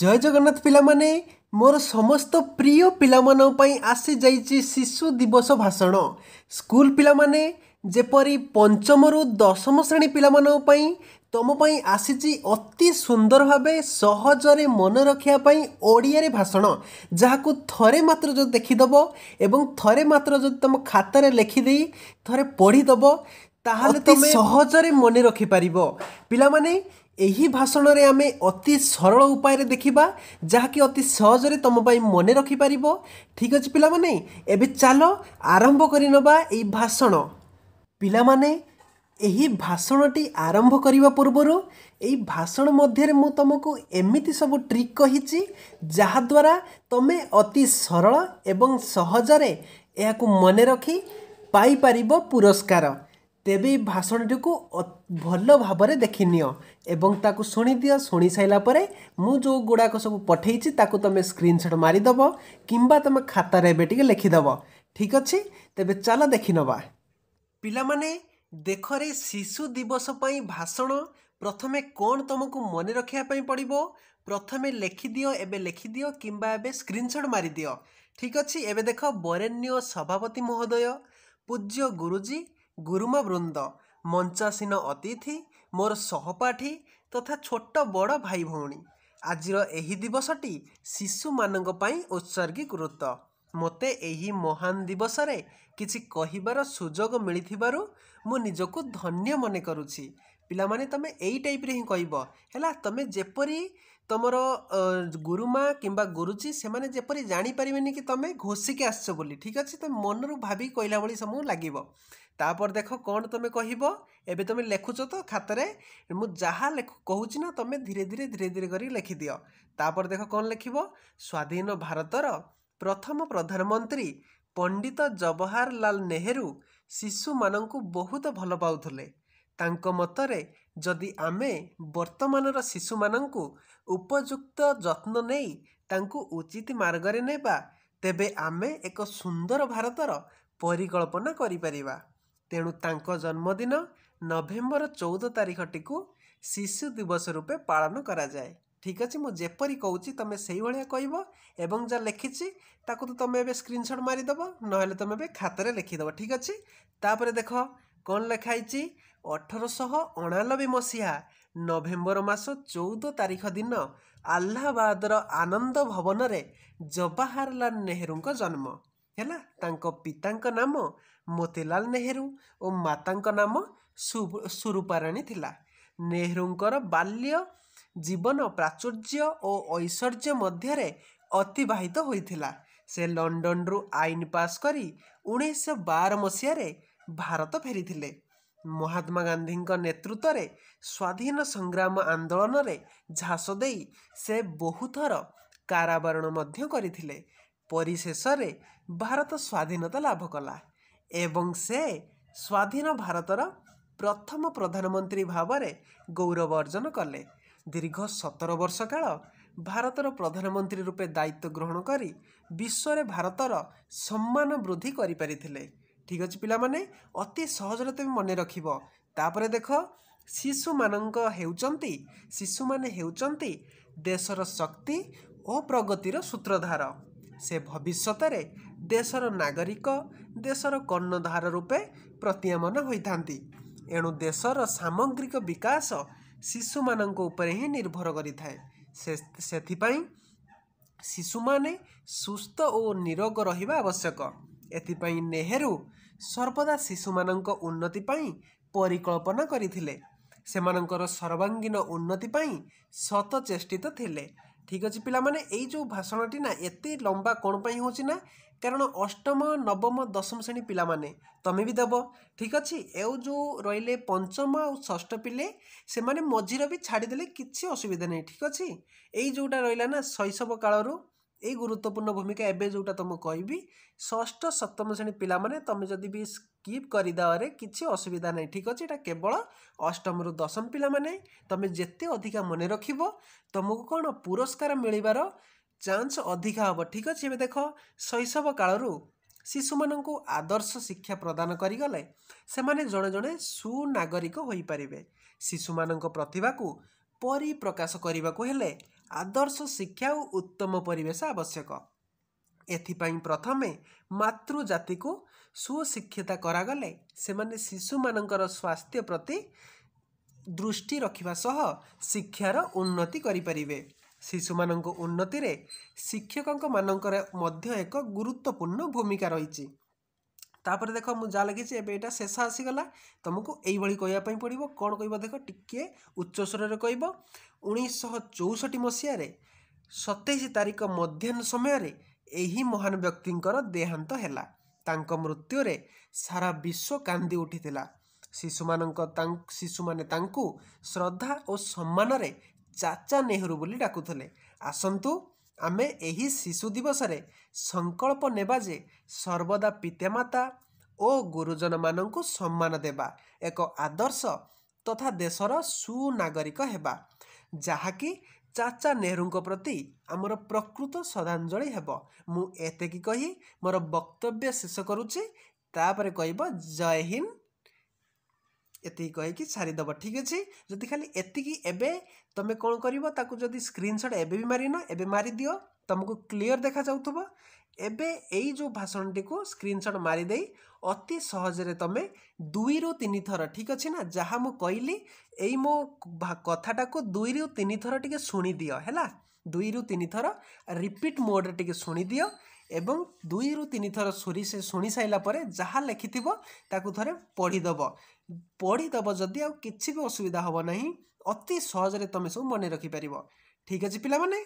ଜୟ ଜଗନ୍ନାଥ ପିଲାମାନେ ମୋର ସମସ୍ତ ପ୍ରିୟ ପିଲାମାନଙ୍କ ପାଇଁ ଆସିଯାଇଛି ଶିଶୁ ଦିବସ ଭାଷଣ ସ୍କୁଲ ପିଲାମାନେ ଯେପରି ପଞ୍ଚମରୁ ଦଶମ ଶ୍ରେଣୀ ପିଲାମାନଙ୍କ ପାଇଁ ତୁମ ପାଇଁ ଆସିଛି ଅତି ସୁନ୍ଦର ଭାବେ ସହଜରେ ମନେ ରଖିବା ପାଇଁ ଓଡ଼ିଆରେ ଭାଷଣ ଯାହାକୁ ଥରେ ମାତ୍ର ଯଦି ଦେଖିଦେବ ଏବଂ ଥରେ ମାତ୍ର ଯଦି ତୁମ ଖାତାରେ ଲେଖିଦେଇ ଥରେ ପଢ଼ିଦେବ ତାହେଲେ ତୁମେ ସହଜରେ ମନେ ରଖିପାରିବ ପିଲାମାନେ ଏହି ଭାଷଣରେ ଆମେ ଅତି ସରଳ ଉପାୟରେ ଦେଖିବା ଯାହାକି ଅତି ସହଜରେ ତୁମ ପାଇଁ ମନେ ରଖିପାରିବ ଠିକ୍ ଅଛି ପିଲାମାନେ ଏବେ ଚାଲ ଆରମ୍ଭ କରିନେବା ଏହି ଭାଷଣ ପିଲାମାନେ ଏହି ଭାଷଣଟି ଆରମ୍ଭ କରିବା ପୂର୍ବରୁ ଏହି ଭାଷଣ ମଧ୍ୟରେ ମୁଁ ତୁମକୁ ଏମିତି ସବୁ ଟ୍ରିକ୍ କହିଛି ଯାହାଦ୍ୱାରା ତୁମେ ଅତି ସରଳ ଏବଂ ସହଜରେ ଏହାକୁ ମନେ ରଖି ପାଇପାରିବ ପୁରସ୍କାର ତେବେ ଏଇ ଭାଷଣଟିକୁ ଭଲ ଭାବରେ ଦେଖିନିଅ ଏବଂ ତାକୁ ଶୁଣିଦିଅ ଶୁଣି ସାରିଲା ପରେ ମୁଁ ଯେଉଁ ଗୁଡ଼ାକ ସବୁ ପଠେଇଛି ତାକୁ ତୁମେ ସ୍କ୍ରିନ୍ସଟ୍ ମାରିଦେବ କିମ୍ବା ତୁମେ ଖାତାରେ ଏବେ ଟିକେ ଲେଖିଦେବ ଠିକ୍ ଅଛି ତେବେ ଚାଲ ଦେଖିନେବା ପିଲାମାନେ ଦେଖରେ ଶିଶୁ ଦିବସ ପାଇଁ ଭାଷଣ ପ୍ରଥମେ କ'ଣ ତୁମକୁ ମନେ ରଖିବା ପାଇଁ ପଡ଼ିବ ପ୍ରଥମେ ଲେଖିଦିଅ ଏବେ ଲେଖିଦିଅ କିମ୍ବା ଏବେ ସ୍କ୍ରିନ୍ସଟ୍ ମାରିଦିଅ ଠିକ୍ ଅଛି ଏବେ ଦେଖ ବରେଣ୍ୟ ସଭାପତି ମହୋଦୟ ପୂଜ୍ୟ ଗୁରୁଜୀ ଗୁରୁମାବୃନ୍ଦ ମଞ୍ଚାସୀନ ଅତିଥି ମୋର ସହପାଠୀ ତଥା ଛୋଟ ବଡ଼ ଭାଇ ଭଉଣୀ ଆଜିର ଏହି ଦିବସଟି ଶିଶୁମାନଙ୍କ ପାଇଁ ଉତ୍ସର୍ଗୀକୃତ ମୋତେ ଏହି ମହାନ ଦିବସରେ କିଛି କହିବାର ସୁଯୋଗ ମିଳିଥିବାରୁ ମୁଁ ନିଜକୁ ଧନ୍ୟ ମନେ କରୁଛି ପିଲାମାନେ ତୁମେ ଏଇ ଟାଇପ୍ରେ ହିଁ କହିବ ହେଲା ତୁମେ ଯେପରି ତୁମର ଗୁରୁମା କିମ୍ବା ଗୁରୁଜୀ ସେମାନେ ଯେପରି ଜାଣିପାରିବେନି କି ତୁମେ ଘୋଷିକି ଆସିଛ ବୋଲି ଠିକ୍ ଅଛି ତମେ ମନରୁ ଭାବିକି କହିଲା ଭଳି ସବୁ ଲାଗିବ তাপরে দেখ କ'ଣ ତୁମେ କହିବ ଏବେ ତୁମେ ଲେଖୁଛ ତ ଖାତାରେ ମୁଁ ଯାହା କହୁଛି ନା ତୁମେ ଧୀରେ ଧୀରେ ଧୀରେ ଧୀରେ କରି ଲେଖିଦିଅ ତାପରେ ଦେଖ କ'ଣ ଲେଖିବ ସ୍ୱାଧୀନ ଭାରତର ପ୍ରଥମ ପ୍ରଧାନମନ୍ତ୍ରୀ ପଣ୍ଡିତ ଜବାହରଲାଲ ନେହେରୁ ଶିଶୁମାନଙ୍କୁ ବହୁତ ଭଲ ପାଉଥିଲେ ତାଙ୍କ ମତରେ ଯଦି ଆମେ ବର୍ତ୍ତମାନର ଶିଶୁମାନଙ୍କୁ ଉପଯୁକ୍ତ ଯତ୍ନ ନେଇ ତାଙ୍କୁ ଉଚିତ ମାର୍ଗରେ ନେବା ତେବେ ଆମେ ଏକ ସୁନ୍ଦର ଭାରତର ପରିକଳ୍ପନା କରିପାରିବା ତେଣୁ ତାଙ୍କ ଜନ୍ମଦିନ ନଭେମ୍ବର ଚଉଦ ତାରିଖଟିକୁ ଶିଶୁ ଦିବସ ରୂପେ ପାଳନ କରାଯାଏ ଠିକ୍ ଅଛି ମୁଁ ଯେପରି କହୁଛି ତୁମେ ସେଇଭଳିଆ କହିବ ଏବଂ ଯାହା ଲେଖିଛି ତାକୁ ତ ତୁମେ ଏବେ ସ୍କ୍ରିନ୍ସଟ୍ ମାରିଦେବ ନହେଲେ ତୁମେ ଏବେ ଖାତାରେ ଲେଖିଦେବ ଠିକ୍ ଅଛି ତାପରେ ଦେଖ କ'ଣ ଲେଖା ହେଇଛି ଅଠରଶହ ଅଣାନବେ ମସିହା ନଭେମ୍ବର ମାସ ଚଉଦ ତାରିଖ ଦିନ ଆହ୍ଲାବାଦର ଆନନ୍ଦ ଭବନରେ ଜବାହରଲାଲ ନେହେରୁଙ୍କ ଜନ୍ମ ହେଲା ତାଙ୍କ ପିତାଙ୍କ ନାମ ମୋତିଲାଲ ନେହେରୁ ଓ ମାତାଙ୍କ ନାମ ସ୍ୱରୂପାରାଣୀ ଥିଲା ନେହେରୁଙ୍କର ବାଲ୍ୟ ଜୀବନ ପ୍ରାଚୁର୍ଯ୍ୟ ଓ ଐଶ୍ୱର୍ଯ୍ୟ ମଧ୍ୟରେ ଅତିବାହିତ ହୋଇଥିଲା ସେ ଲଣ୍ଡନରୁ ଆଇନ ପାସ୍ କରି ଉଣେଇଶହ ବାର ମସିହାରେ ଭାରତ ଫେରିଥିଲେ ମହାତ୍ମା ଗାନ୍ଧୀଙ୍କ ନେତୃତ୍ୱରେ ସ୍ୱାଧୀନ ସଂଗ୍ରାମ ଆନ୍ଦୋଳନରେ ଝାସ ଦେଇ ସେ ବହୁଥର କାରାବରଣ ମଧ୍ୟ କରିଥିଲେ ପରିଶେଷରେ ଭାରତ ସ୍ୱାଧୀନତା ଲାଭ କଲା ଏବଂ ସେ ସ୍ୱାଧୀନ ଭାରତର ପ୍ରଥମ ପ୍ରଧାନମନ୍ତ୍ରୀ ଭାବରେ ଗୌରବ ଅର୍ଜନ କଲେ ଦୀର୍ଘ ସତର ବର୍ଷ କାଳ ଭାରତର ପ୍ରଧାନମନ୍ତ୍ରୀ ରୂପେ ଦାୟିତ୍ୱ ଗ୍ରହଣ କରି ବିଶ୍ୱରେ ଭାରତର ସମ୍ମାନ ବୃଦ୍ଧି କରିପାରିଥିଲେ ଠିକ୍ ଅଛି ପିଲାମାନେ ଅତି ସହଜରେ ତୁମେ ମନେ ରଖିବ ତାପରେ ଦେଖ ଶିଶୁମାନଙ୍କ ହେଉଛନ୍ତି ଶିଶୁମାନେ ହେଉଛନ୍ତି ଦେଶର ଶକ୍ତି ଓ ପ୍ରଗତିର ସୂତ୍ରଧାର ସେ ଭବିଷ୍ୟତରେ ଦେଶର ନାଗରିକ ଦେଶର କର୍ଣ୍ଣଧାର ରୂପେ ପ୍ରତୀୟମାନ ହୋଇଥାନ୍ତି ଏଣୁ ଦେଶର ସାମଗ୍ରିକ ବିକାଶ ଶିଶୁମାନଙ୍କ ଉପରେ ହିଁ ନିର୍ଭର କରିଥାଏ ସେଥିପାଇଁ ଶିଶୁମାନେ ସୁସ୍ଥ ଓ ନିରୋଗ ରହିବା ଆବଶ୍ୟକ ଏଥିପାଇଁ ନେହେରୁ ସର୍ବଦା ଶିଶୁମାନଙ୍କ ଉନ୍ନତି ପାଇଁ ପରିକଳ୍ପନା କରିଥିଲେ ସେମାନଙ୍କର ସର୍ବାଙ୍ଗୀନ ଉନ୍ନତି ପାଇଁ ସତଚେଷ୍ଟିତ ଥିଲେ ঠিক ଅଛି ପିଲାମାନେ ଏଇ ଯେଉଁ ଭାଷଣଟି ନା ଏତେ ଲମ୍ବା କ'ଣ ପାଇଁ ହେଉଛି ନା କାରଣ ଅଷ୍ଟମ ନବମ ଦଶମ ଶ୍ରେଣୀ ପିଲାମାନେ ତମେ ବି ଦେବ ଠିକ୍ ଅଛି ଏଉ ଯେଉଁ ରହିଲେ ପଞ୍ଚମ ଆଉ ଷଷ୍ଠ ପିଲେ ସେମାନେ ମଝିରେ ବି ଛାଡ଼ିଦେଲେ କିଛି ଅସୁବିଧା ନାହିଁ ଠିକ୍ ଅଛି ଏଇ ଯେଉଁଟା ରହିଲା ନା ଶୈଶବ କାଳରୁ ଏଇ ଗୁରୁତ୍ୱପୂର୍ଣ୍ଣ ଭୂମିକା ଏବେ ଯେଉଁଟା ତୁମକୁ କହିବି ଷଷ୍ଠ ସପ୍ତମ ଶ୍ରେଣୀ ପିଲାମାନେ ତୁମେ ଯଦି ବି ସ୍କିପ୍ କରିଦେବାରେ କିଛି ଅସୁବିଧା ନାହିଁ ଠିକ୍ ଅଛି ଏଇଟା କେବଳ ଅଷ୍ଟମରୁ ଦଶମ ପିଲାମାନେ ତୁମେ ଯେତେ ଅଧିକା ମନେ ରଖିବ ତୁମକୁ କ'ଣ ପୁରସ୍କାର ମିଳିବାର ଚାନ୍ସ ଅଧିକା ହେବ ଠିକ୍ ଅଛି ଏବେ ଦେଖ ଶୈଶବ କାଳରୁ ଶିଶୁମାନଙ୍କୁ ଆଦର୍ଶ ଶିକ୍ଷା ପ୍ରଦାନ କରିଗଲେ ସେମାନେ ଜଣେ ଜଣେ ସୁନାଗରିକ ହୋଇପାରିବେ ଶିଶୁମାନଙ୍କ ପ୍ରତିଭାକୁ ପରିପ୍ରକାଶ କରିବାକୁ ହେଲେ ଆଦର୍ଶ ଶିକ୍ଷା ଓ ଉତ୍ତମ ପରିବେଶ ଆବଶ୍ୟକ ଏଥିପାଇଁ ପ୍ରଥମେ ମାତୃଜାତିକୁ ସୁଶିକ୍ଷିତ କରାଗଲେ ସେମାନେ ଶିଶୁମାନଙ୍କର ସ୍ୱାସ୍ଥ୍ୟ ପ୍ରତି ଦୃଷ୍ଟି ରଖିବା ସହ ଶିକ୍ଷାର ଉନ୍ନତି କରିପାରିବେ ଶିଶୁମାନଙ୍କ ଉନ୍ନତିରେ ଶିକ୍ଷକଙ୍କ ମାନଙ୍କର ମଧ୍ୟ ଏକ ଗୁରୁତ୍ୱପୂର୍ଣ୍ଣ ଭୂମିକା ରହିଛି ତାପରେ ଦେଖ ମୁଁ ଯାହା ଲାଗିଛି ଏବେ ଏଇଟା ଶେଷ ଆସିଗଲା ତୁମକୁ ଏଇଭଳି କହିବା ପାଇଁ ପଡ଼ିବ କ'ଣ କହିବ ଦେଖ ଟିକିଏ ଉଚ୍ଚସ୍ୱରରେ କହିବ ଉଣେଇଶହ ଚଉଷଠି ମସିହାରେ ସତେଇଶ ତାରିଖ ମଧ୍ୟାହ୍ନ ସମୟରେ ଏହି ମହାନ ବ୍ୟକ୍ତିଙ୍କର ଦେହାନ୍ତ ହେଲା ତାଙ୍କ ମୃତ୍ୟୁରେ ସାରା ବିଶ୍ୱ କାନ୍ଦି ଉଠିଥିଲା ଶିଶୁମାନଙ୍କ ଶିଶୁମାନେ ତାଙ୍କୁ ଶ୍ରଦ୍ଧା ଓ ସମ୍ମାନରେ ଚାଚା ନେହେରୁ ବୋଲି ଡାକୁଥିଲେ ଆସନ୍ତୁ ଆମେ ଏହି ଶିଶୁ ଦିବସରେ ସଂକଳ୍ପ ନେବା ଯେ ସର୍ବଦା ପିତାମାତା ଓ ଗୁରୁଜନମାନଙ୍କୁ ସମ୍ମାନ ଦେବା ଏକ ଆଦର୍ଶ ତଥା ଦେଶର ସୁନାଗରିକ ହେବା ଯାହାକି ଚାଚା ନେହେରୁଙ୍କ ପ୍ରତି ଆମର ପ୍ରକୃତ ଶ୍ରଦ୍ଧାଞ୍ଜଳି ହେବ ମୁଁ ଏତିକି କହି ମୋର ବକ୍ତବ୍ୟ ଶେଷ କରୁଛି ତାପରେ କହିବ ଜୟ ହିନ୍ଦ ଏତିକି କହିକି ସାରିଦେବ ଠିକ୍ ଅଛି ଯଦି ଖାଲି ଏତିକି ଏବେ ତୁମେ କ'ଣ କରିବ ତାକୁ ଯଦି ସ୍କ୍ରିନ୍ସଟ୍ ଏବେ ବି ମାରିନ ଏବେ ମାରିଦିଅ ତୁମକୁ କ୍ଲିଅର୍ ଦେଖାଯାଉଥିବ ଏବେ ଏଇ ଯେଉଁ ଭାଷଣଟିକୁ ସ୍କ୍ରିନ୍ସଟ୍ ମାରିଦେଇ ଅତି ସହଜରେ ତୁମେ ଦୁଇରୁ ତିନି ଥର ଠିକ୍ ଅଛି ନା ଯାହା ମୁଁ କହିଲି ଏଇ ମୋ କଥାଟାକୁ ଦୁଇରୁ ତିନି ଥର ଟିକେ ଶୁଣିଦିଅ ହେଲା ଦୁଇରୁ ତିନି ଥର ରିପିଟ୍ ମୋଡ଼୍ରେ ଟିକେ ଶୁଣିଦିଅ ଏବଂ ଦୁଇରୁ ତିନି ଥର ଶୁଣି ସାରିଲା ପରେ ଯାହା ଲେଖିଥିବ ତାକୁ ଥରେ ପଢ଼ିଦେବ ପଢ଼ିଦେବ ଯଦି ଆଉ କିଛି ବି ଅସୁବିଧା ହେବ ନାହିଁ ଅତି ସହଜରେ ତୁମେ ସବୁ ମନେ ରଖିପାରିବ ଠିକ୍ ଅଛି ପିଲାମାନେ